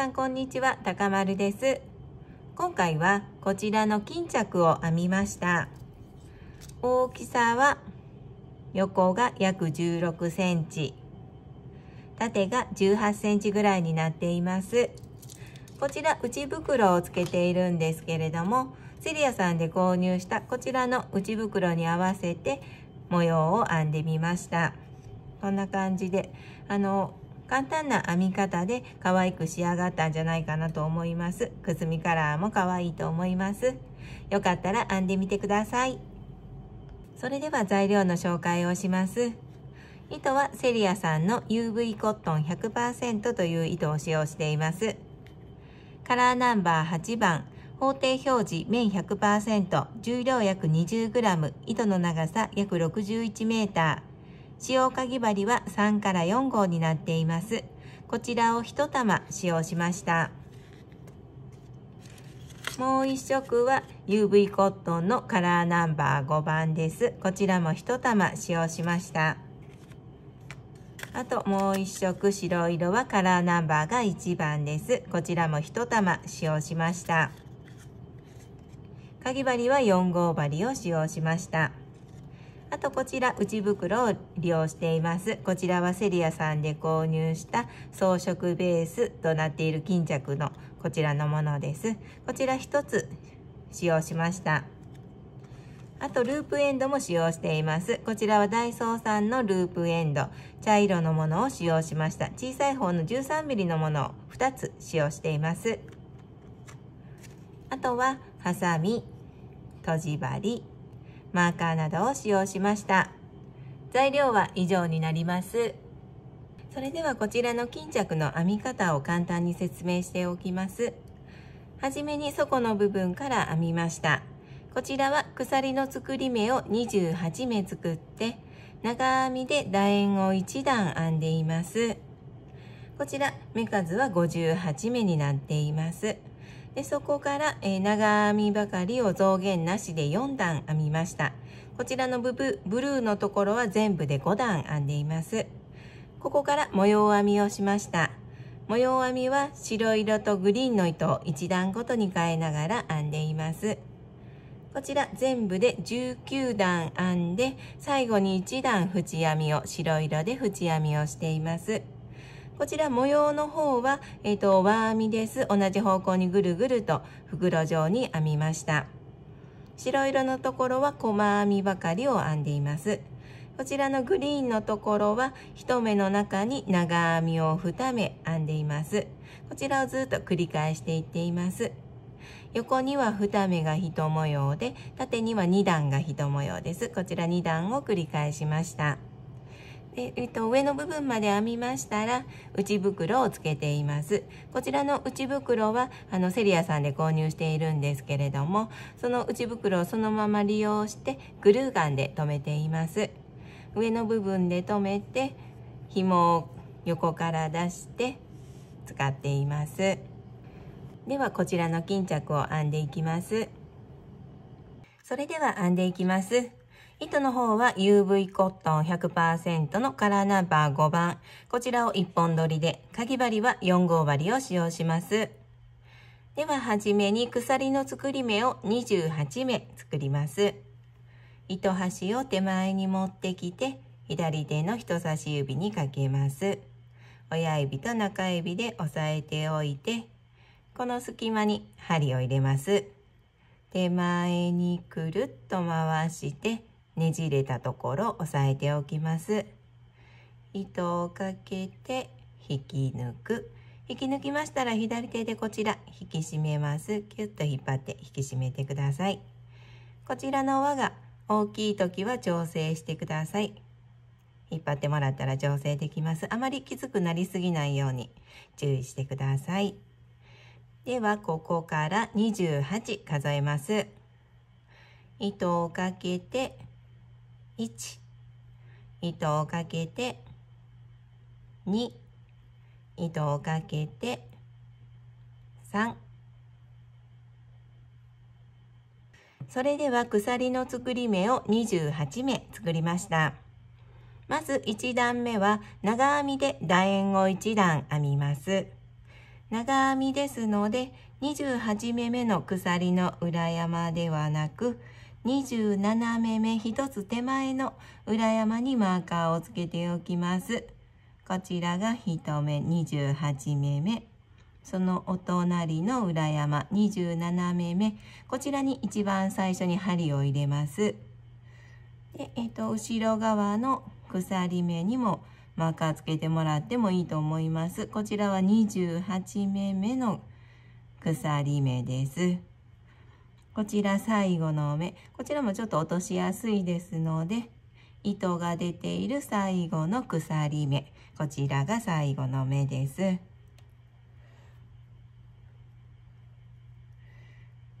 さんこんにちは、高丸です。今回はこちらの巾着を編みました。大きさは横が約16センチ、縦が18センチぐらいになっています。こちら内袋をつけているんですけれども、セリアさんで購入したこちらの内袋に合わせて模様を編んでみました。こんな感じで、あの、簡単な編み方で可愛く仕上がったんじゃないかなと思います。くすみカラーも可愛いと思います。よかったら編んでみてください。それでは材料の紹介をします。糸はセリアさんの UV コットン100%という糸を使用しています。カラーナンバー8番、法定表示面100%、重量約 20g、糸の長さ約 61m、使用かぎ針は3から4号になっています。こちらを1玉使用しました。もう1色は UV コットンのカラーナンバー5番です。こちらも1玉使用しました。あともう1色白色はカラーナンバーが1番です。こちらも1玉使用しました。かぎ針は4号針を使用しました。あとこちら内袋を利用していますこちらはセリアさんで購入した装飾ベースとなっている巾着のこちらのものですこちら1つ使用しましたあとループエンドも使用しています。こちらはダイソーさんのループエンド。茶色のものを使用しました。小さい方の 13mm のものを2つ使用しています。あとは、ハサミ、とじ針、マーカーなどを使用しました材料は以上になりますそれではこちらの巾着の編み方を簡単に説明しておきますはじめに底の部分から編みましたこちらは鎖の作り目を28目作って長編みで楕円を1段編んでいますこちら目数は58目になっていますでそこから、えー、長編みばかりを増減なしで4段編みましたこちらのブブブルーのところは全部で5段編んでいますここから模様編みをしました模様編みは白色とグリーンの糸を1段ごとに変えながら編んでいますこちら全部で19段編んで最後に1段縁編みを白色で縁編みをしています。こちら模様の方は、えっ、ー、と、輪編みです。同じ方向にぐるぐると袋状に編みました。白色のところは細編みばかりを編んでいます。こちらのグリーンのところは1目の中に長編みを2目編んでいます。こちらをずっと繰り返していっています。横には2目が1模様で、縦には2段が1模様です。こちら2段を繰り返しました。で、えっと、上の部分まで編みましたら内袋をつけていますこちらの内袋はあのセリアさんで購入しているんですけれどもその内袋をそのまま利用してグルーガンで留めています上の部分で留めて紐を横から出して使っていますではこちらの巾着を編んでいきますそれでは編んでいきます糸の方は UV コットン100%のカラーナンバー5番。こちらを1本取りで、かぎ針は4号針を使用します。では、はじめに鎖の作り目を28目作ります。糸端を手前に持ってきて、左手の人差し指にかけます。親指と中指で押さえておいて、この隙間に針を入れます。手前にくるっと回して、ねじれたところ押さえておきます糸をかけて引き抜く引き抜きましたら左手でこちら引き締めますキュッと引っ張って引き締めてくださいこちらの輪が大きい時は調整してください引っ張ってもらったら調整できますあまりきつくなりすぎないように注意してくださいではここから28数えます糸をかけて1糸をかけて2糸をかけて3それでは鎖の作り目を28目作りました。まず1段目は長編みで楕円を1段編みます。長編みですので28目目の鎖の裏山ではなく27目目1つ手前の裏山にマーカーをつけておきます。こちらが1目28目目。そのお隣の裏山27目目。こちらに一番最初に針を入れます。で、えっ、と、後ろ側の鎖目にもマーカーつけてもらってもいいと思います。こちらは28目目の鎖目です。こちら最後の目こちらもちょっと落としやすいですので糸が出ている最後の鎖目こちらが最後の目です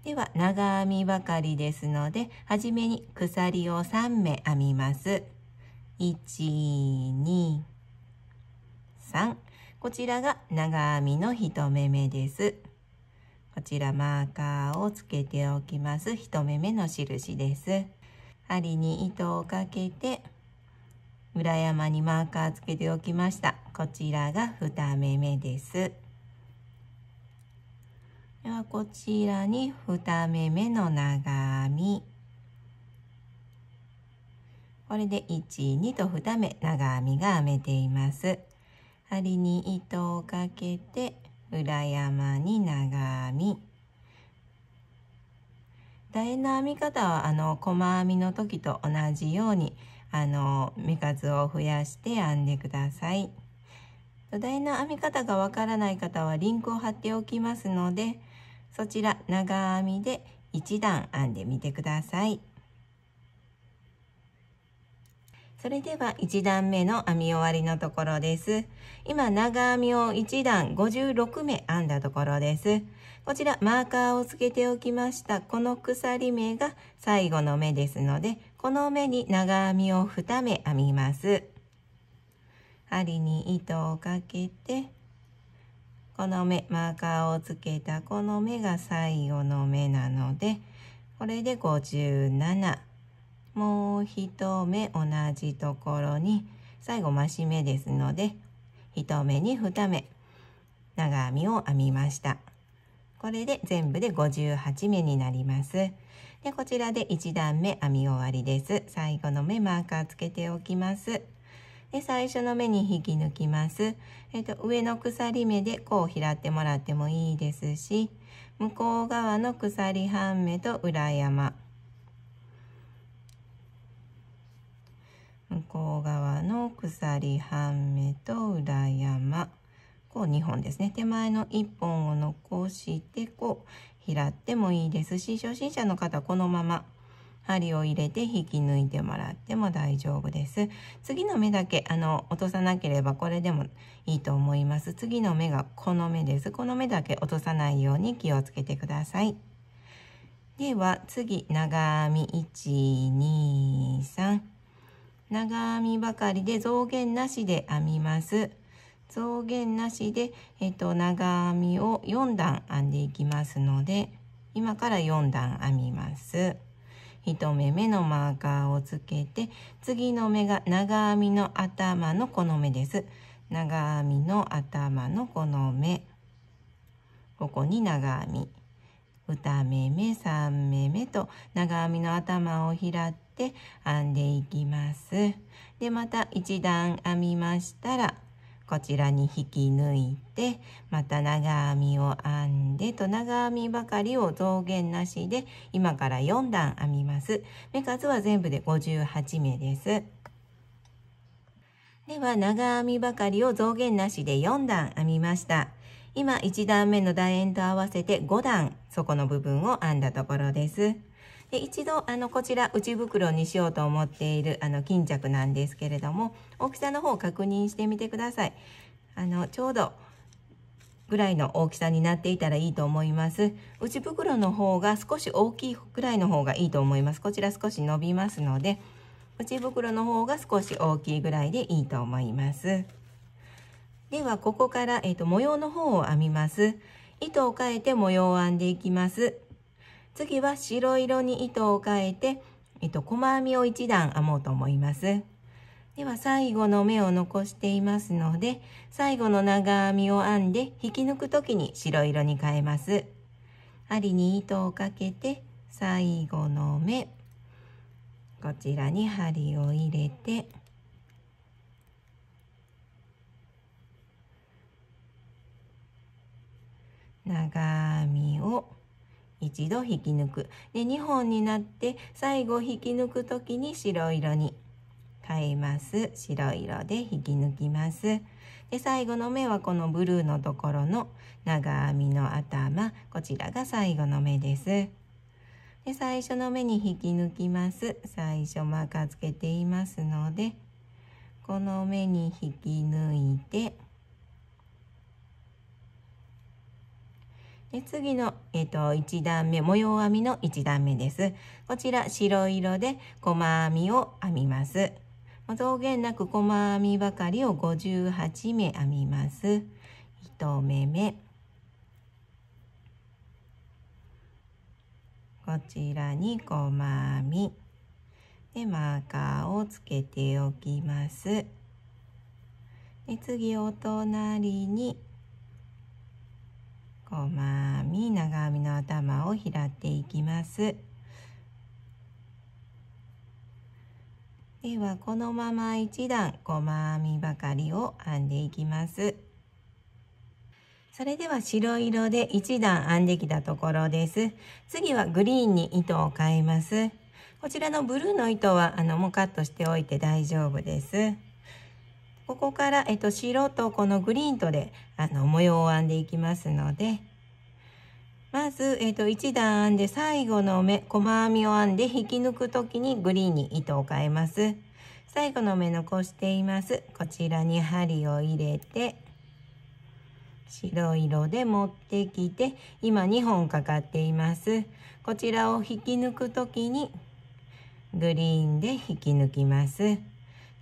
では長編みばかりですのではじめに鎖を3目編みます123こちらが長編みの1目目ですこちらマーカーをつけておきます1目目の印です針に糸をかけて裏山にマーカーつけておきましたこちらが2目目ですではこちらに2目目の長編みこれで12と2目長編みが編めています針に糸をかけて裏山に長編み。楕円の編み方はあの細編みの時と同じようにあの目数を増やして編んでください。土台の編み方がわからない方はリンクを貼っておきますのでそちら長編みで1段編んでみてください。それでは1段目の編み終わりのところです。今長編みを1段56目編んだところです。こちらマーカーをつけておきましたこの鎖目が最後の目ですので、この目に長編みを2目編みます。針に糸をかけて、この目、マーカーをつけたこの目が最後の目なので、これで57。もう1目同じところに最後増し目ですので1目に2目長編みを編みましたこれで全部で58目になりますでこちらで1段目編み終わりです最後の目マーカーつけておきますで最初の目に引き抜きます、えっと上の鎖目でこう拾ってもらってもいいですし向こう側の鎖半目と裏山向こう側の鎖半目と裏山こう2本ですね手前の1本を残してこう拾ってもいいですし初心者の方このまま針を入れて引き抜いてもらっても大丈夫です。次の目だけあの落とさなければこれでもいいと思います。次の目がこの目です。この目だけ落とさないように気をつけてください。では次長編み123長編みばかりで増減なしで編みます。増減なしで、えっと、長編みを4段編んでいきますので、今から4段編みます。1目目のマーカーをつけて、次の目が長編みの頭のこの目です。長編みの頭のこの目。ここに長編み。2目目、3目目と長編みの頭を開って編んでいきます。でまた1段編みましたらこちらに引き抜いてまた長編みを編んでと長編みばかりを増減なしで今から4段編みます。目数は全部で58目です。では長編みばかりを増減なしで4段編みました。今1段目の楕円と合わせて5段底の部分を編んだところです。で一度あのこちら内袋にしようと思っているあの巾着なんですけれども大きさの方を確認してみてくださいあのちょうどぐらいの大きさになっていたらいいと思います内袋の方が少し大きいくらいの方がいいと思いますこちら少し伸びますので内袋の方が少し大きいぐらいでいいと思いますではここから、えーと模様の方を編みます糸を変えて模様を編んでいきます次は白色に糸を変えて、えっと、細編みを1段編もうと思います。では最後の目を残していますので、最後の長編みを編んで引き抜く時に白色に変えます。針に糸をかけて、最後の目、こちらに針を入れて、長編みを一度引き抜くで2本になって最後引き抜く時に白色に変えます白色で引き抜きますで最後の目はこのブルーのところの長編みの頭こちらが最後の目ですで最初の目に引き抜きます最初マーカーつけていますのでこの目に引き抜いてで次の、えっと、と1段目模様編みの1段目です。こちら白色で細編みを編みます。増減なく細編みばかりを58目編みます。1目目。こちらに細編み。でマーカーをつけておきます。で次お隣に細編み長編みの頭を拾っていきますではこのまま1段細編みばかりを編んでいきますそれでは白色で1段編んできたところです次はグリーンに糸を変えますこちらのブルーの糸はあのもうカットしておいて大丈夫ですここから、えっと、白とこのグリーンとであの模様を編んでいきますのでまず、えっと、1段編んで最後の目細編みを編んで引き抜く時にグリーンに糸を変えます最後の目残していますこちらに針を入れて白色で持ってきて今2本かかっていますこちらを引き抜く時にグリーンで引き抜きます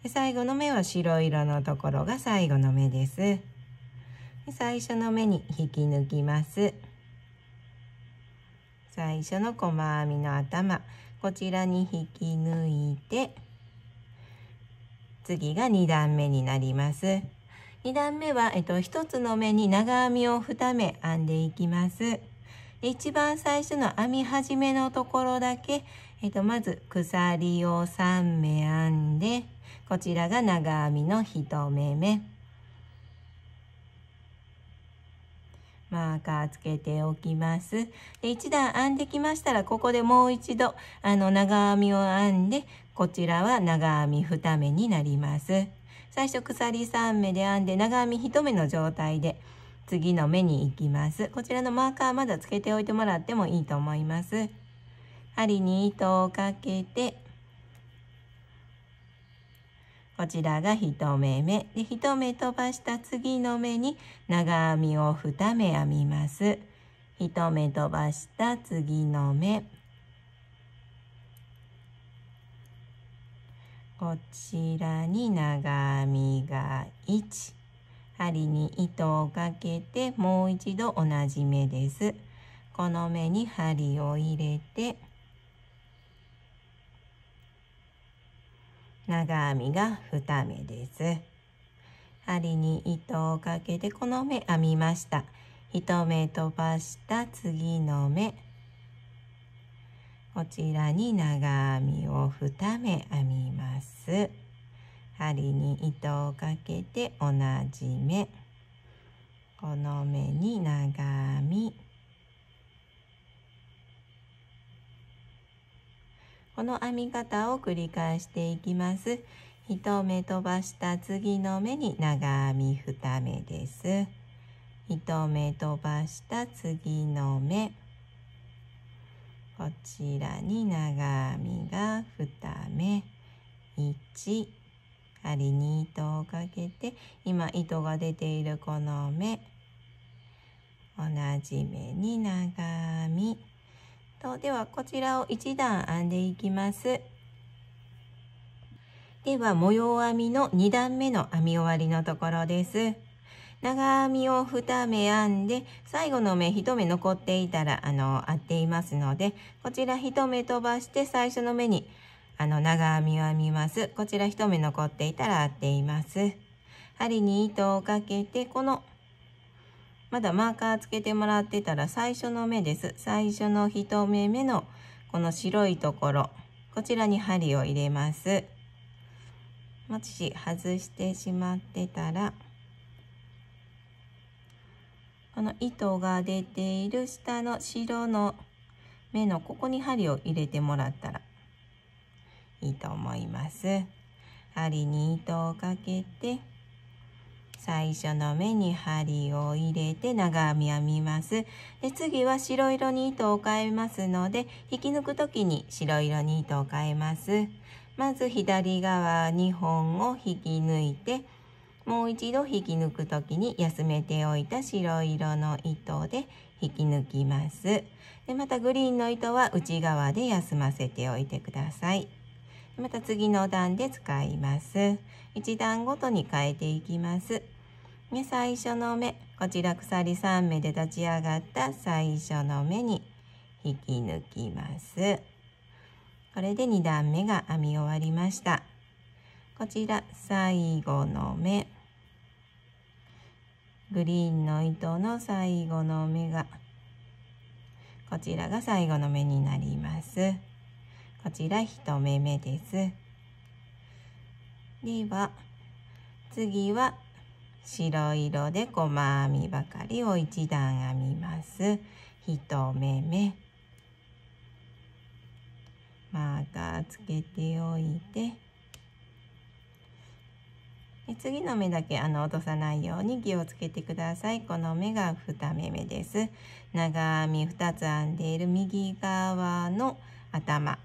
で最後の目は白色のところが最後の目ですで最初の目に引き抜きます最初の細編みの頭こちらに引き抜いて次が2段目になります2段目は、えっと、1つの目に長編みを2目編んでいきますで一番最初の編み始めのところだけ、えっと、まず鎖を3目編んでこちらが長編みの1目目マーカーつけておきます。で1段編んできましたらここでもう一度あの長編みを編んでこちらは長編み2目になります。最初鎖3目で編んで長編み1目の状態で次の目に行きます。こちらのマーカーまだつけておいてもらってもいいと思います。針に糸をかけてこちらが1目目。で、1目飛ばした次の目に長編みを2目編みます。1目飛ばした次の目。こちらに長編みが1。針に糸をかけてもう一度同じ目です。この目に針を入れて、長編みが2目です。針に糸をかけてこの目編みました。1目飛ばした次の目。こちらに長編みを2目編みます。針に糸をかけて同じ目。この目に長編み。この編み方を繰り返していきます1目飛ばした次の目に長編み2目です1目飛ばした次の目こちらに長編みが2目1針に糸をかけて今糸が出ているこの目同じ目に長編みとではこちらを1段編んでいきますでは模様編みの2段目の編み終わりのところです長編みを2目編んで最後の目1目残っていたらあの合っていますのでこちら1目飛ばして最初の目にあの長編みを編みますこちら1目残っていたら合っています針に糸をかけてこのまだマーカーつけてもらってたら最初の目です。最初の1目目のこの白いところ、こちらに針を入れます。もし外してしまってたら、この糸が出ている下の白の目のここに針を入れてもらったらいいと思います。針に糸をかけて、最初の目に針を入れて長編み編みます。で次は白色に糸を変えますので引き抜く時に白色に糸を変えます。まず左側2本を引き抜いてもう一度引き抜く時に休めておいた白色の糸で引き抜きます。でまたグリーンの糸は内側で休ませておいてください。また次の段で使います。1段ごとに変えていきます。目最初の目こちら鎖3目で立ち上がった最初の目に引き抜きますこれで2段目が編み終わりましたこちら最後の目グリーンの糸の最後の目がこちらが最後の目になりますこちら1目目ですでは次は白色で細編みばかりを1段編みます。1目目。マーカーつけておいて。で次の目だけあの落とさないように気をつけてください。この目が2目目です。長編み2つ編んでいる右側の頭。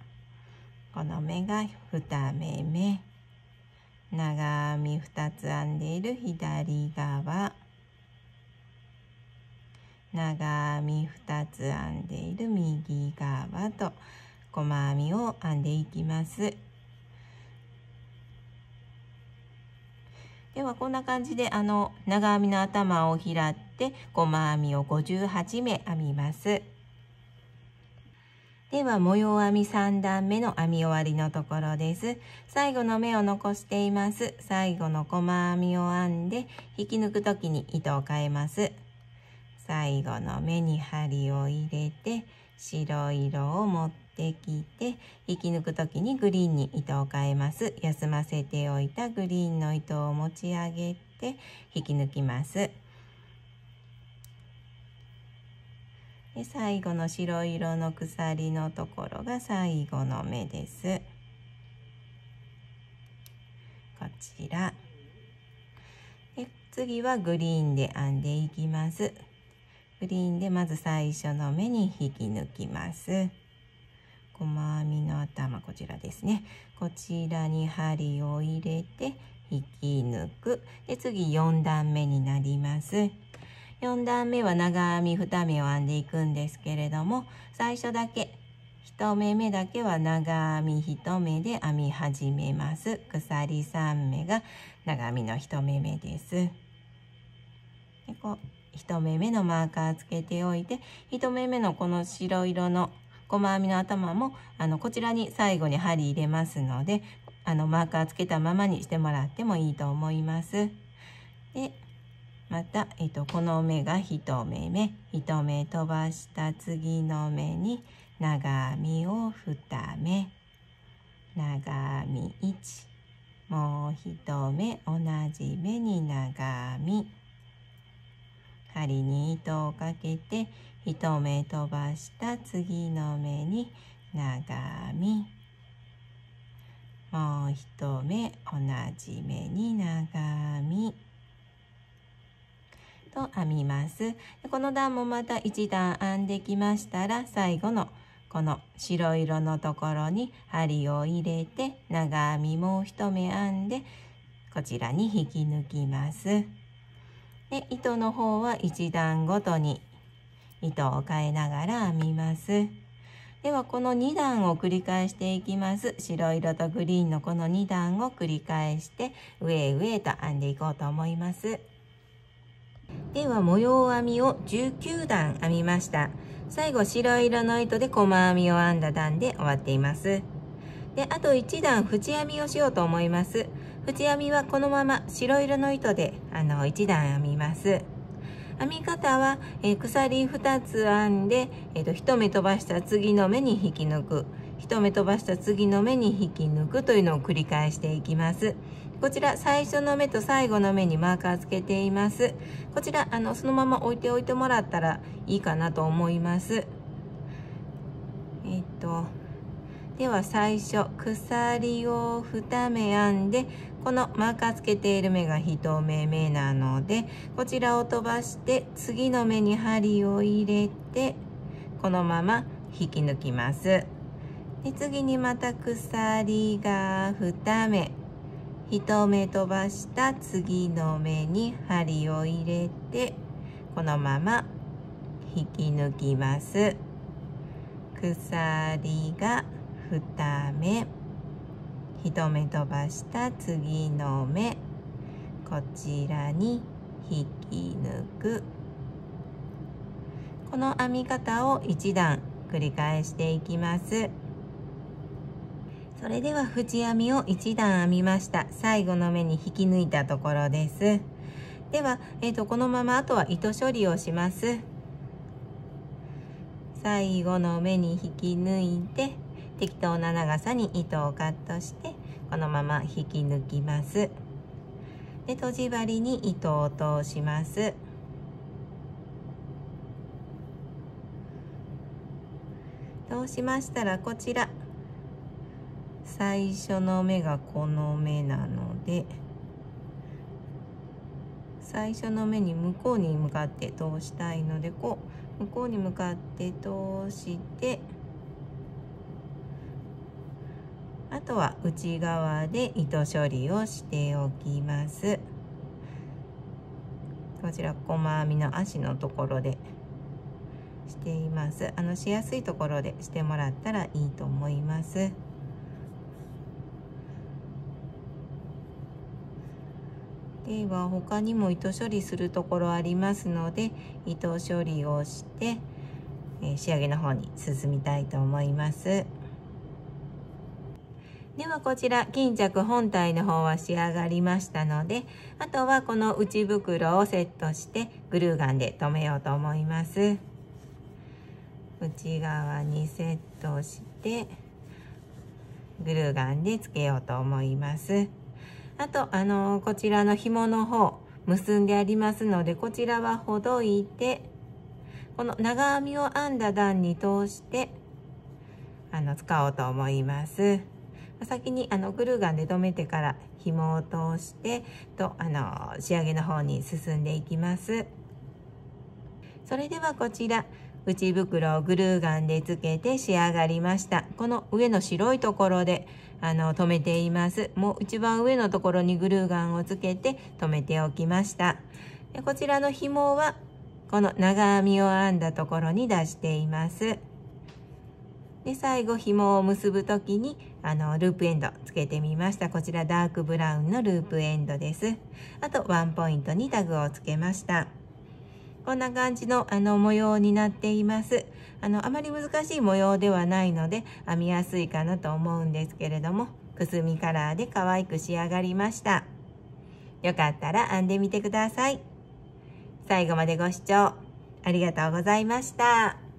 この目が2目目。長編み2つ編んでいる左側長編み2つ編んでいる右側と細編みを編んでいきますではこんな感じであの長編みの頭を拾って細編みを58目編みます。では模様編み3段目の編み終わりのところです最後の目を残しています最後の細編みを編んで引き抜く時に糸を変えます最後の目に針を入れて白色を持ってきて引き抜く時にグリーンに糸を変えます休ませておいたグリーンの糸を持ち上げて引き抜きますで最後の白色の鎖のところが最後の目ですこちらで次はグリーンで編んでいきますグリーンでまず最初の目に引き抜きます細編みの頭こちらですねこちらに針を入れて引き抜くで次4段目になります4段目は長編み2目を編んでいくんですけれども最初だけ1目目だけは長編み1目で編み始めます鎖3目が長編みの1目目ですでこう1目目のマーカーつけておいて1目目のこの白色の細編みの頭もあのこちらに最後に針入れますのであのマーカーつけたままにしてもらってもいいと思います。でまた、えっと、この目が1目目1目飛ばした次の目に長編みを2目長編み1もう1目同じ目に長編み針に糸をかけて1目飛ばした次の目に長編みもう1目同じ目に長編みと編みますこの段もまた1段編んできましたら最後のこの白色のところに針を入れて長編みもう1目編んでこちらに引き抜きますで糸の方は1段ごとに糸を変えながら編みますではこの2段を繰り返していきます白色とグリーンのこの2段を繰り返して上へ上へと編んでいこうと思いますでは模様編みを19段編みました最後白色の糸で細編みを編んだ段で終わっていますであと1段縁編みをしようと思います縁編みはこのまま白色の糸であの1段編みます編み方は、えー、鎖2つ編んで、えーと、と1目飛ばした次の目に引き抜く1目飛ばした次の目に引き抜くというのを繰り返していきますこちら最初の目と最後の目にマーカーつけていますこちらあのそのまま置いておいてもらったらいいかなと思いますえっとでは最初鎖を2目編んでこのマーカーつけている目が1目目なのでこちらを飛ばして次の目に針を入れてこのまま引き抜きます。で次にまた鎖が2目1目飛ばした次の目に針を入れてこのまま引き抜きます鎖が2目1目飛ばした次の目こちらに引き抜くこの編み方を1段繰り返していきます。それでは縁編みを1段編みました最後の目に引き抜いたところですでは、えーとこのままあとは糸処理をします最後の目に引き抜いて適当な長さに糸をカットしてこのまま引き抜きますでとじ針に糸を通します通しましたらこちら最初の目がこの目なので最初の目に向こうに向かって通したいのでこう向こうに向かって通してあとは内側で糸処理をしておきます。こちら細編みの足のところでしていますあのしやすいところでしてもらったらいいと思います。では他にも糸処理するところありますので糸処理をして、え仕上げの方に進みたいと思います。ではこちら巾着本体の方は仕上がりましたのであとはこの内袋をセットしてグルーガンで留めようと思います内側にセットしてグルーガンでつけようと思いますあと、あのー、こちらの紐の方、結んでありますので、こちらはほどいて、この長編みを編んだ段に通して、あの、使おうと思います。先にあのグルーガンで留めてから紐を通してとあの仕上げの方に進んでいきますそれではこちら内袋をグルーガンで付けて仕上がりましたこの上の白いところであの止めていますもう一番上のところにグルーガンをつけて止めておきましたでこちらの紐はこの長編みを編んだところに出していますで最後紐を結ぶ時にあのループエンドつけてみましたこちらダークブラウンのループエンドですあとワンポイントにタグをつけましたこんな感じのあの模様になっていますあのあまり難しい模様ではないので編みやすいかなと思うんですけれどもくすみカラーで可愛く仕上がりましたよかったら編んでみてください最後までご視聴ありがとうございました。